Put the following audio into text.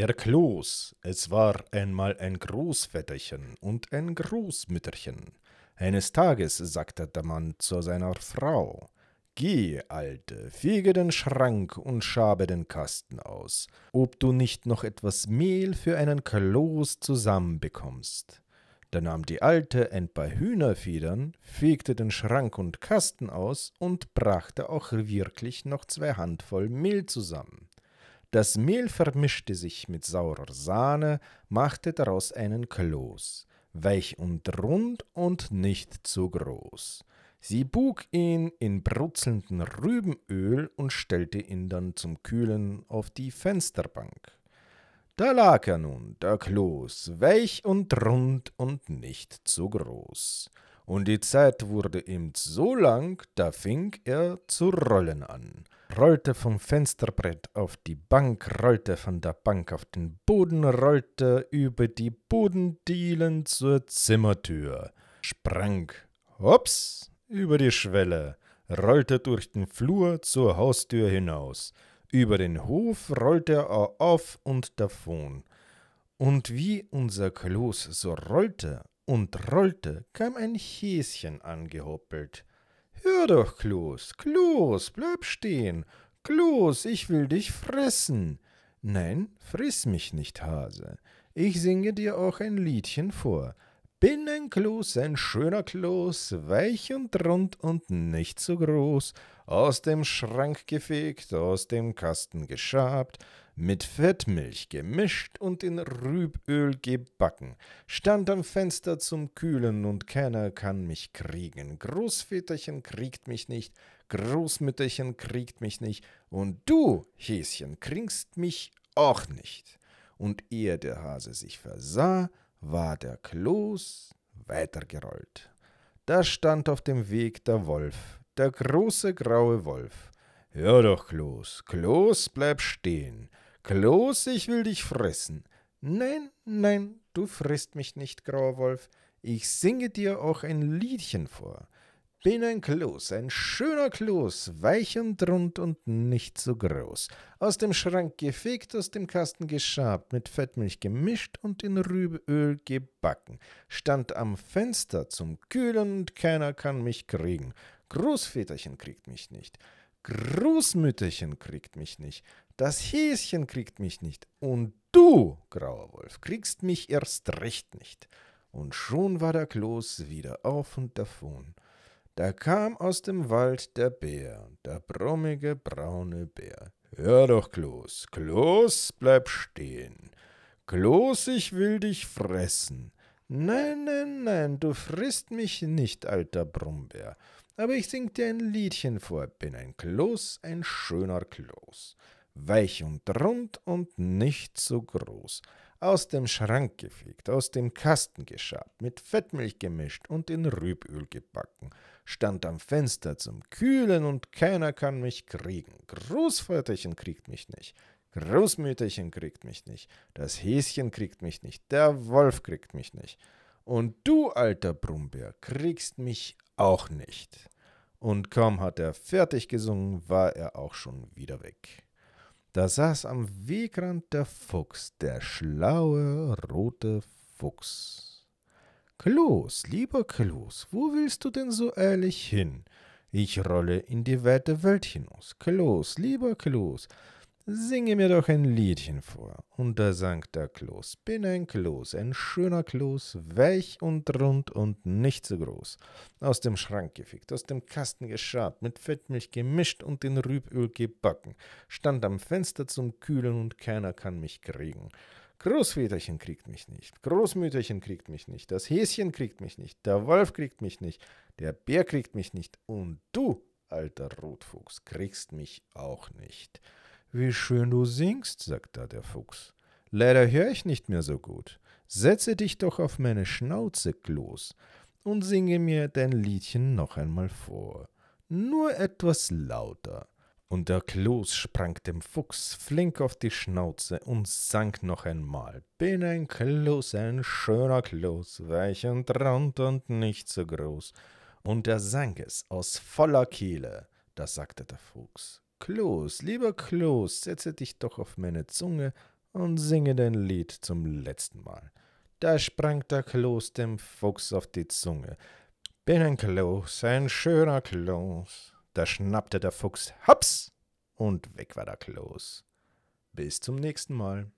Der Kloß. Es war einmal ein Großvetterchen und ein Großmütterchen. Eines Tages sagte der Mann zu seiner Frau: Geh, Alte, fege den Schrank und schabe den Kasten aus, ob du nicht noch etwas Mehl für einen Kloß zusammenbekommst. Da nahm die Alte ein paar Hühnerfedern, fegte den Schrank und Kasten aus und brachte auch wirklich noch zwei Handvoll Mehl zusammen. Das Mehl vermischte sich mit saurer Sahne, machte daraus einen Kloß, weich und rund und nicht zu groß. Sie bug ihn in brutzelnden Rübenöl und stellte ihn dann zum Kühlen auf die Fensterbank. Da lag er nun, der Kloß, weich und rund und nicht zu groß und die Zeit wurde ihm so lang, da fing er zu rollen an. Rollte vom Fensterbrett auf die Bank, rollte von der Bank auf den Boden, rollte über die Bodendielen zur Zimmertür, sprang, hops, über die Schwelle, rollte durch den Flur zur Haustür hinaus, über den Hof rollte er auf und davon. Und wie unser Kloß so rollte, und rollte, kam ein Häschen angehoppelt. Hör doch, Klos, Klos, bleib stehen. Klos, ich will dich fressen. Nein, friss mich nicht, Hase. Ich singe dir auch ein Liedchen vor. Bin ein Kloß, ein schöner Kloß, weich und rund und nicht so groß, aus dem Schrank gefegt, aus dem Kasten geschabt, mit Fettmilch gemischt und in Rüböl gebacken, stand am Fenster zum Kühlen und keiner kann mich kriegen. Großväterchen kriegt mich nicht, Großmütterchen kriegt mich nicht und du, Häschen, kriegst mich auch nicht. Und ehe der Hase sich versah, war der Kloß weitergerollt. Da stand auf dem Weg der Wolf, der große graue Wolf. Hör doch, Kloß, Kloß, bleib stehen. Kloß, ich will dich fressen. Nein, nein, du frisst mich nicht, grauer Wolf. Ich singe dir auch ein Liedchen vor bin ein Kloß, ein schöner Kloß, weich und rund und nicht so groß. Aus dem Schrank gefegt, aus dem Kasten geschabt, mit Fettmilch gemischt und in Rübeöl gebacken. Stand am Fenster zum Kühlen und keiner kann mich kriegen. Großväterchen kriegt mich nicht. Großmütterchen kriegt mich nicht. Das Häschen kriegt mich nicht. Und du, grauer Wolf, kriegst mich erst recht nicht. Und schon war der Kloß wieder auf und davon. Da kam aus dem Wald der Bär, der brummige braune Bär. Hör doch, Klos, Klos, bleib stehen. Klos, ich will dich fressen. Nein, nein, nein, du frisst mich nicht, alter Brummbär. Aber ich sing dir ein Liedchen vor, bin ein Klos, ein schöner Klos. Weich und rund und nicht so groß. Aus dem Schrank gefegt, aus dem Kasten geschabt, mit Fettmilch gemischt und in Rüböl gebacken stand am Fenster zum Kühlen und keiner kann mich kriegen. Großvaterchen kriegt mich nicht. Großmütterchen kriegt mich nicht. Das Häschen kriegt mich nicht. Der Wolf kriegt mich nicht. Und du, alter Brummbär, kriegst mich auch nicht. Und kaum hat er fertig gesungen, war er auch schon wieder weg. Da saß am Wegrand der Fuchs, der schlaue rote Fuchs. Klaus, lieber Klaus, wo willst du denn so ehrlich hin? Ich rolle in die weite Welt hinaus. Klaus, lieber Klaus, singe mir doch ein Liedchen vor. Und da sang der Klaus, bin ein Klaus, ein schöner Klaus, weich und rund und nicht so groß. Aus dem Schrank gefickt, aus dem Kasten geschart, mit Fettmilch gemischt und in Rüböl gebacken. Stand am Fenster zum Kühlen und keiner kann mich kriegen. Großväterchen kriegt mich nicht, Großmütterchen kriegt mich nicht, das Häschen kriegt mich nicht, der Wolf kriegt mich nicht, der Bär kriegt mich nicht und du, alter Rotfuchs, kriegst mich auch nicht. Wie schön du singst, sagt da der Fuchs. Leider höre ich nicht mehr so gut. Setze dich doch auf meine Schnauze, Kloß, und singe mir dein Liedchen noch einmal vor. Nur etwas lauter und der Kloß sprang dem Fuchs flink auf die Schnauze und sank noch einmal. Bin ein Kloß, ein schöner Kloß, weich und rund und nicht so groß. Und er sang es aus voller Kehle. Da sagte der Fuchs: Kloß, lieber Kloß, setze dich doch auf meine Zunge und singe dein Lied zum letzten Mal. Da sprang der Kloß dem Fuchs auf die Zunge. Bin ein Kloß, ein schöner Kloß. Da schnappte der Fuchs, haps, und weg war der Kloß. Bis zum nächsten Mal.